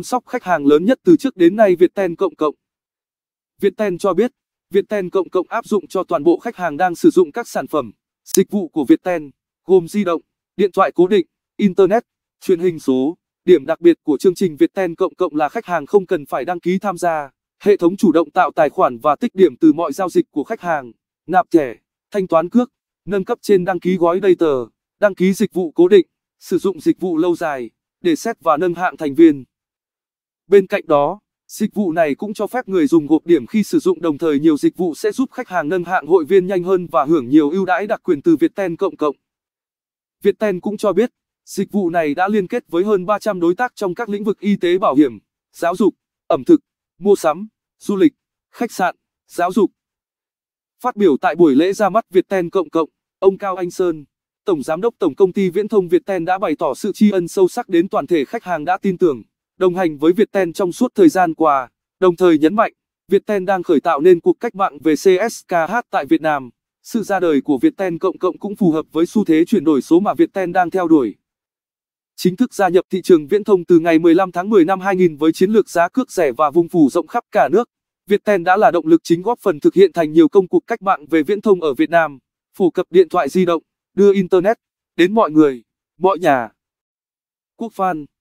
chăm sóc khách hàng lớn nhất từ trước đến nay Viettel Cộng Cộng. Viettel cho biết, Viettel Cộng Cộng áp dụng cho toàn bộ khách hàng đang sử dụng các sản phẩm, dịch vụ của Viettel, gồm di động, điện thoại cố định, Internet, truyền hình số. Điểm đặc biệt của chương trình Viettel Cộng Cộng là khách hàng không cần phải đăng ký tham gia. Hệ thống chủ động tạo tài khoản và tích điểm từ mọi giao dịch của khách hàng, nạp thẻ, thanh toán cước, nâng cấp trên đăng ký gói data, đăng ký dịch vụ cố định, sử dụng dịch vụ lâu dài, để xét và nâng hạng thành viên. Bên cạnh đó, dịch vụ này cũng cho phép người dùng gộp điểm khi sử dụng đồng thời nhiều dịch vụ sẽ giúp khách hàng nâng hạng hội viên nhanh hơn và hưởng nhiều ưu đãi đặc quyền từ Viettel cộng cộng. Viettel cũng cho biết, dịch vụ này đã liên kết với hơn 300 đối tác trong các lĩnh vực y tế bảo hiểm, giáo dục, ẩm thực, mua sắm, du lịch, khách sạn, giáo dục. Phát biểu tại buổi lễ ra mắt Viettel cộng cộng, ông Cao Anh Sơn, Tổng Giám đốc Tổng Công ty Viễn thông Viettel đã bày tỏ sự tri ân sâu sắc đến toàn thể khách hàng đã tin tưởng đồng hành với Viettel trong suốt thời gian qua, đồng thời nhấn mạnh, Viettel đang khởi tạo nên cuộc cách mạng về CSKH tại Việt Nam. Sự ra đời của Viettel cộng cộng cũng phù hợp với xu thế chuyển đổi số mà Viettel đang theo đuổi. Chính thức gia nhập thị trường viễn thông từ ngày 15 tháng 10 năm 2000 với chiến lược giá cước rẻ và vùng phủ rộng khắp cả nước, Viettel đã là động lực chính góp phần thực hiện thành nhiều công cuộc cách mạng về viễn thông ở Việt Nam, phổ cập điện thoại di động, đưa internet đến mọi người, mọi nhà. Quốc Phan